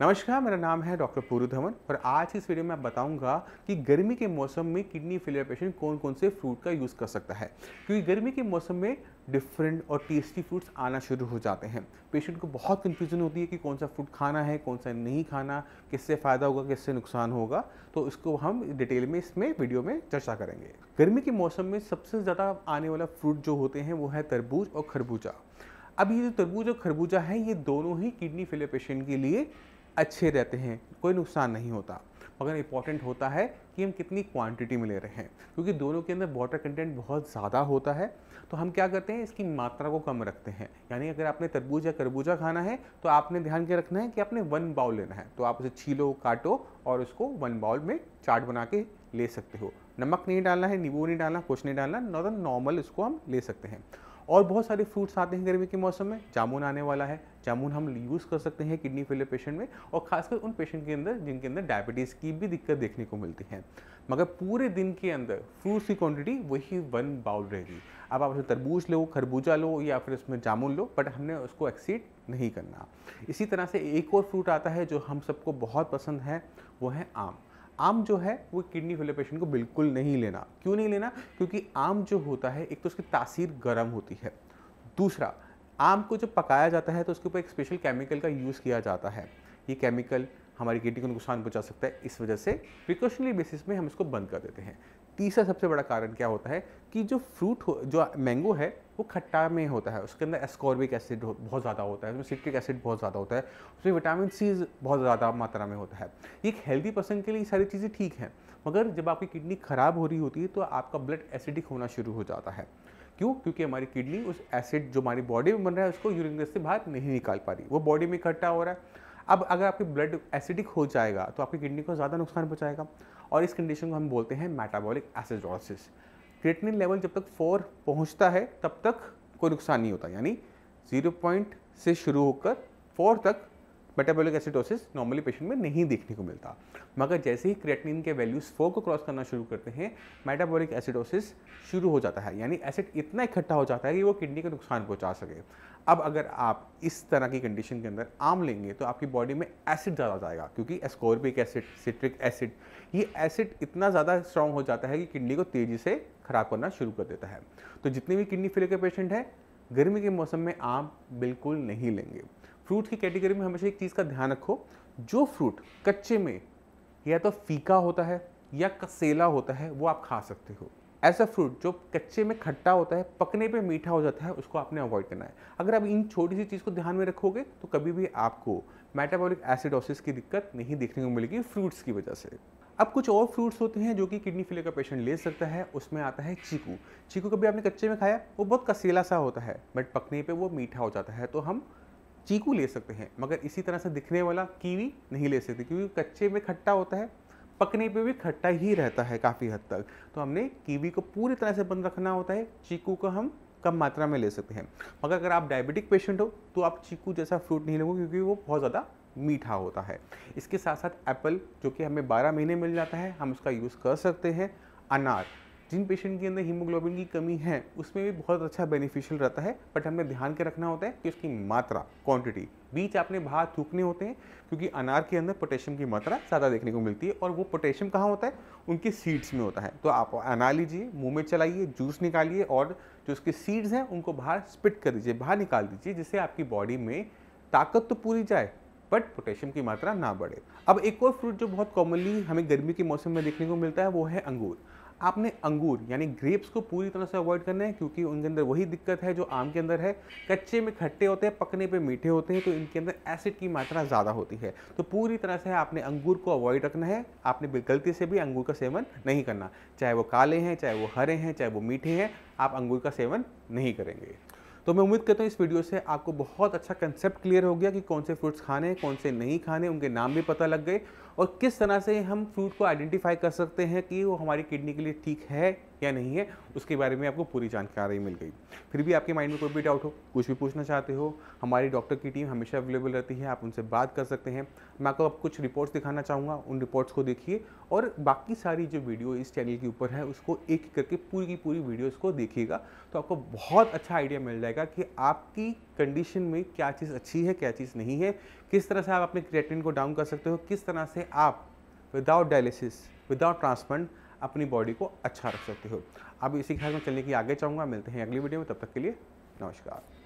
नमस्कार मेरा नाम है डॉक्टर पूर्व धवन और आज इस वीडियो में आप बताऊंगा कि गर्मी के मौसम में किडनी फेलियर पेशेंट कौन कौन से फ्रूट का यूज़ कर सकता है क्योंकि गर्मी के मौसम में डिफरेंट और टेस्टी फ्रूट्स आना शुरू हो जाते हैं पेशेंट को बहुत कन्फ्यूजन होती है कि कौन सा फ्रूट खाना है कौन सा नहीं खाना किससे फ़ायदा होगा किससे नुकसान होगा तो इसको हम डिटेल में इसमें वीडियो में चर्चा करेंगे गर्मी के मौसम में सबसे ज़्यादा आने वाला फ्रूट जो होते हैं वो है तरबूज और खरबूजा अब ये जो तरबूज और खरबूजा है ये दोनों ही किडनी फेलियर पेशेंट के लिए अच्छे रहते हैं कोई नुकसान नहीं होता मगर इंपॉर्टेंट होता है कि हम कितनी क्वांटिटी में ले रहे हैं क्योंकि दोनों के अंदर वाटर कंटेंट बहुत ज़्यादा होता है तो हम क्या करते हैं इसकी मात्रा को कम रखते हैं यानी अगर आपने तरबूज या तरबूजा खाना है तो आपने ध्यान के रखना है कि आपने वन बाउल लेना है तो आप उसे छीलो काटो और उसको वन बाउल में चाट बना के ले सकते हो नमक नहीं डालना है नींबू नहीं डालना कुछ नहीं डालना नॉर्मल इसको हम ले सकते हैं और बहुत सारे फ्रूट्स आते हैं गर्मी के मौसम में जामुन आने वाला है जामुन हम यूज़ कर सकते हैं किडनी फेलियर पेशेंट में और खासकर उन पेशेंट के अंदर जिनके अंदर डायबिटीज़ की भी दिक्कत देखने को मिलती है मगर पूरे दिन के अंदर फ्रूट्स की क्वांटिटी वही वन बाउल रहेगी अब आप उसमें तरबूज लो खरबूजा लो या फिर उसमें जामुन लो बट हमने उसको एक्सीड नहीं करना इसी तरह से एक और फ्रूट आता है जो हम सबको बहुत पसंद है वो है आम आम जो है वो किडनी फेलियर पेशेंट को बिल्कुल नहीं लेना क्यों नहीं लेना क्योंकि आम जो होता है एक तो उसकी तासीर गर्म होती है दूसरा आम को जब पकाया जाता है तो उसके ऊपर एक स्पेशल केमिकल का यूज़ किया जाता है ये केमिकल हमारी किडनी को नुकसान पहुंचा सकता है इस वजह से प्रिकॉशनरी बेसिस में हम इसको बंद कर देते हैं तीसरा सबसे बड़ा कारण क्या होता है कि जो फ्रूट हो जो मैंगो है वो खट्टा में होता है उसके अंदर एस्कॉर्बिक एसिड बहुत ज़्यादा होता है उसमें सिट्रिक एसिड बहुत ज़्यादा होता है उसमें विटामिन सी बहुत ज़्यादा मात्रा में होता है एक हेल्दी पर्सन के लिए सारी चीज़ें ठीक हैं मगर जब आपकी किडनी ख़राब हो रही होती है तो आपका ब्लड एसिडिक होना शुरू हो जाता है क्यों क्योंकि हमारी किडनी उस एसिड जो हमारी बॉडी में बन रहा है उसको यूरिन से बाहर नहीं निकाल पा रही वो बॉडी में इकट्ठा हो रहा है अब अगर आपके ब्लड एसिडिक हो जाएगा तो आपकी किडनी को ज़्यादा नुकसान पहुँचाएगा और इस कंडीशन को हम बोलते हैं मेटाबॉलिक एसिडोसिस क्रिएटिनिन लेवल जब तक फोर पहुंचता है तब तक कोई नुकसान नहीं होता यानी जीरो पॉइंट से शुरू होकर फोर तक मेटाबॉलिक एसिडोसिस नॉर्मली पेशेंट में नहीं देखने को मिलता मगर जैसे ही क्रिएटिनिन के वैल्यूज़ फोर को क्रॉस करना शुरू करते हैं मेटाबॉलिक एसिडोसिस शुरू हो जाता है यानी एसिड इतना इकट्ठा हो जाता है कि वो किडनी को नुकसान पहुंचा सके अब अगर आप इस तरह की कंडीशन के अंदर आम लेंगे तो आपकी बॉडी में एसिड ज़्यादा जाएगा क्योंकि एस्कॉर्बिक एसिड सिट्रिक एसिड ये एसिड इतना ज़्यादा स्ट्रॉन्ग हो जाता है कि किडनी को तेज़ी से ख़राब करना शुरू कर देता है तो जितने भी किडनी फेलियर के पेशेंट हैं गर्मी के मौसम में आम बिल्कुल नहीं लेंगे फ्रूट की कैटेगरी में हमेशा एक चीज़ का ध्यान रखो जो फ्रूट कच्चे में या तो फीका होता है या कसेला होता है वो आप खा सकते हो ऐसा फ्रूट जो कच्चे में खट्टा होता है पकने पे मीठा हो जाता है उसको आपने अवॉइड करना है अगर आप इन छोटी सी चीज़ को ध्यान में रखोगे तो कभी भी आपको मेटाबॉलिक एसिडोसिस की दिक्कत नहीं देखने को मिलेगी फ्रूट्स की वजह से अब कुछ और फ्रूट्स होते हैं जो कि किडनी फेलियर का पेशेंट ले सकता है उसमें आता है चीकू चीकू कभी आपने कच्चे में खाया वो बहुत कसेला सा होता है बट पकने पर वो मीठा हो जाता है तो हम चीकू ले सकते हैं मगर इसी तरह से दिखने वाला कीवी नहीं ले सकते क्योंकि कच्चे में खट्टा होता है पकने पे भी खट्टा ही रहता है काफ़ी हद तक तो हमने कीवी को पूरी तरह से बंद रखना होता है चीकू को हम कम मात्रा में ले सकते हैं मगर अगर आप डायबिटिक पेशेंट हो तो आप चीकू जैसा फ्रूट नहीं लोगे क्योंकि वो बहुत ज़्यादा मीठा होता है इसके साथ साथ एप्पल जो कि हमें 12 महीने मिल जाता है हम उसका यूज़ कर सकते हैं अनार जिन पेशेंट के अंदर हीमोग्लोबिन की कमी है उसमें भी बहुत अच्छा बेनिफिशियल रहता है बट हमें ध्यान के रखना होता है कि उसकी मात्रा क्वांटिटी बीच आपने बाहर थूकने होते हैं क्योंकि अनार के अंदर पोटेशियम की मात्रा ज़्यादा देखने को मिलती है और वो पोटेशियम कहाँ होता है उनके सीड्स में होता है तो आप अनार लीजिए मुँह में चलाइए जूस निकालिए और जो उसके सीड्स हैं उनको बाहर स्पिट कर दीजिए बाहर निकाल दीजिए जिससे आपकी बॉडी में ताकत तो पूरी जाए बट पोटेशियम की मात्रा ना बढ़े अब एक और फ्रूट जो बहुत कॉमनली हमें गर्मी के मौसम में देखने को मिलता है वो है अंगूर आपने अंगूर यानी ग्रेप्स को पूरी तरह से अवॉइड करना है क्योंकि उनके अंदर वही दिक्कत है जो आम के अंदर है कच्चे में खट्टे होते हैं पकने पे मीठे होते हैं तो इनके अंदर एसिड की मात्रा ज़्यादा होती है तो पूरी तरह से आपने अंगूर को अवॉइड रखना है आपने गलती से भी अंगूर का सेवन नहीं करना चाहे वो काले हैं चाहे वो हरे हैं चाहे वो मीठे हैं आप अंगूर का सेवन नहीं करेंगे तो मैं उम्मीद करता हूँ इस वीडियो से आपको बहुत अच्छा कंसेप्ट क्लियर हो गया कि कौन से फ्रूट्स खाने हैं कौन से नहीं खाने उनके नाम भी पता लग गए और किस तरह से हम फ्रूट को आइडेंटिफाई कर सकते हैं कि वो हमारी किडनी के लिए ठीक है या नहीं है उसके बारे में आपको पूरी जानकारी मिल गई फिर भी आपके माइंड में कोई भी डाउट हो कुछ भी पूछना चाहते हो हमारी डॉक्टर की टीम हमेशा अवेलेबल रहती है आप उनसे बात कर सकते हैं मैं आपको अब कुछ रिपोर्ट्स दिखाना चाहूँगा उन रिपोर्ट्स को देखिए और बाकी सारी जो वीडियो इस चैनल के ऊपर है उसको एक करके पूरी की पूरी वीडियोज़ को देखिएगा तो आपको बहुत अच्छा आइडिया मिल जाएगा कि आपकी कंडीशन में क्या चीज़ अच्छी है क्या चीज़ नहीं है किस तरह से आप अपने क्रिएटिन को डाउन कर सकते हो किस तरह से आप विदाउट डायलिसिस विदाउट ट्रांसप्लांट अपनी बॉडी को अच्छा रख सकते हो अब इसी ख्याल में चलने की आगे चाहूँगा मिलते हैं अगली वीडियो में तब तक के लिए नमस्कार